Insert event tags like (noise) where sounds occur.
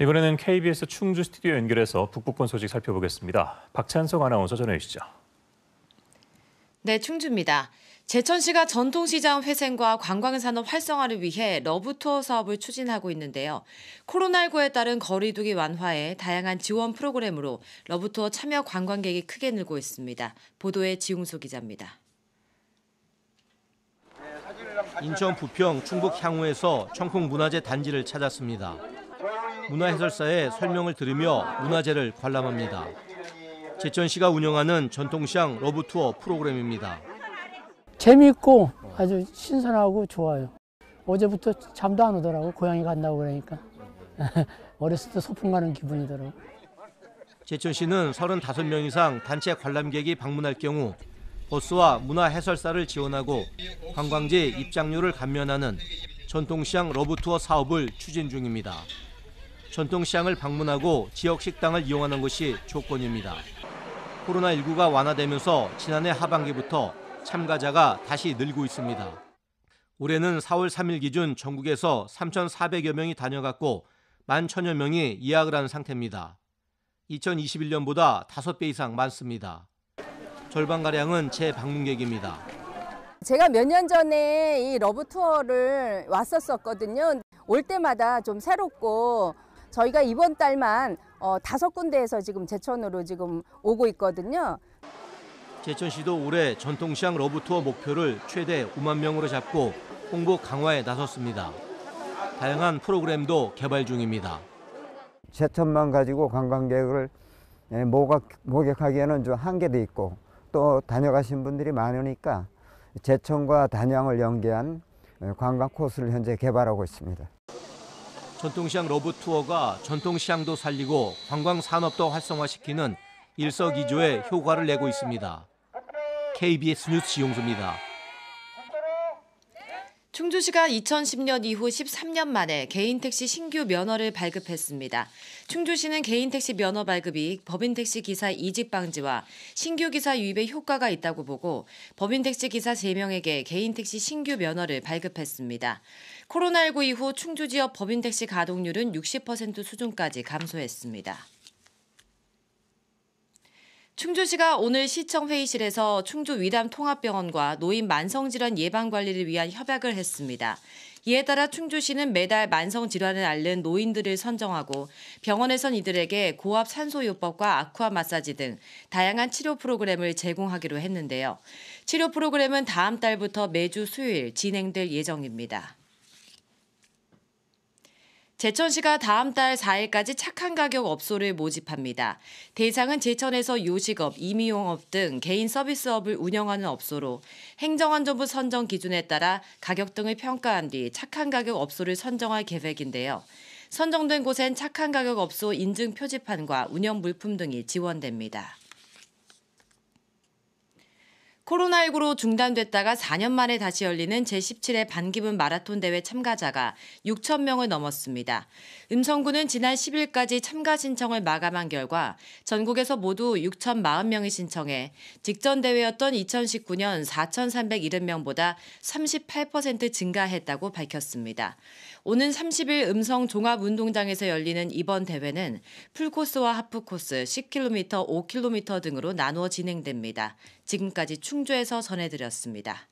이번에는 KBS 충주 스튜디오 연결해서 북북권 소식 살펴보겠습니다. 박찬성 아나운서 전해주시죠. 네, 충주입니다. 제천시가 전통시장 회생과 관광산업 활성화를 위해 러브투어 사업을 추진하고 있는데요. 코로나19에 따른 거리두기 완화에 다양한 지원 프로그램으로 러브투어 참여 관광객이 크게 늘고 있습니다. 보도에 지웅소 기자입니다. 인천 부평 충북 향후에서 청풍문화재 단지를 찾았습니다. 문화해설사의 설명을 들으며 문화재를 관람합니다. 제천시가 운영하는 전통시장 러브투어 프로그램입니다. 재미있고 아주 신선하고 좋아요. 어제부터 잠도 안 오더라고 고향에 간다고 그러니까. (laughs) 어렸을 때 소풍 가는 기분이더라고. 제천시는 35명 이상 단체 관람객이 방문할 경우 버스와 문화해설사를 지원하고 관광지 입장료를 감면하는 전통시장 러브투어 사업을 추진 중입니다. 전통시장을 방문하고 지역 식당을 이용하는 것이 조건입니다. 코로나19가 완화되면서 지난해 하반기부터 참가자가 다시 늘고 있습니다. 올해는 4월 3일 기준 전국에서 3,400여 명이 다녀갔고 1만 천여 명이 예약을 한 상태입니다. 2021년보다 5배 이상 많습니다. 절반가량은 재방문객입니다. 제가 몇 년 전에 이 러브 투어를 왔었었거든요. 올 때마다 좀 새롭고 저희가 이번 달만 어, 다섯 군데에서 지금 제천으로 지금 오고 있거든요. 제천시도 올해 전통시장 러브투어 목표를 최대 5만 명으로 잡고 홍보 강화에 나섰습니다. 다양한 프로그램도 개발 중입니다. 제천만 가지고 관광객을 예, 모각, 하기에는좀 한계도 있고 또 다녀가신 분들이 많으니까 제천과 단양을 연계한 예, 관광 코스를 현재 개발하고 있습니다. 전통시장 러브 투어가 전통시장도 살리고 관광 산업도 활성화시키는 일석이조의 효과를 내고 있습니다. KBS 뉴스 지용수입니다. 충주시가 2010년 이후 13년 만에 개인택시 신규 면허를 발급했습니다. 충주시는 개인택시 면허 발급이 법인택시 기사 이직 방지와 신규 기사 유입에 효과가 있다고 보고 법인택시 기사 3명에게 개인택시 신규 면허를 발급했습니다. 코로나19 이후 충주 지역 법인택시 가동률은 60% 수준까지 감소했습니다. 충주시가 오늘 시청 회의실에서 충주 위담 통합병원과 노인 만성질환 예방 관리를 위한 협약을 했습니다. 이에 따라 충주시는 매달 만성질환을 앓는 노인들을 선정하고 병원에선 이들에게 고압 산소요법과 아쿠아 마사지 등 다양한 치료 프로그램을 제공하기로 했는데요. 치료 프로그램은 다음 달부터 매주 수요일 진행될 예정입니다. 제천시가 다음 달 4일까지 착한 가격 업소를 모집합니다. 대상은 제천에서 요식업, 임의용업 등 개인 서비스업을 운영하는 업소로 행정안전부 선정 기준에 따라 가격 등을 평가한 뒤 착한 가격 업소를 선정할 계획인데요. 선정된 곳엔 착한 가격 업소 인증 표지판과 운영 물품 등이 지원됩니다. 코로나19로 중단됐다가 4년 만에 다시 열리는 제17회 반기문 마라톤 대회 참가자가 6천 명을 넘었습니다. 음성군은 지난 10일까지 참가 신청을 마감한 결과 전국에서 모두 6천4 0명이 신청해 직전 대회였던 2019년 4,370명보다 38% 증가했다고 밝혔습니다. 오는 30일 음성 종합운동장에서 열리는 이번 대회는 풀코스와 하프코스, 10km, 5km 등으로 나누어 진행됩니다. 지금까지 충주에서 전해드렸습니다.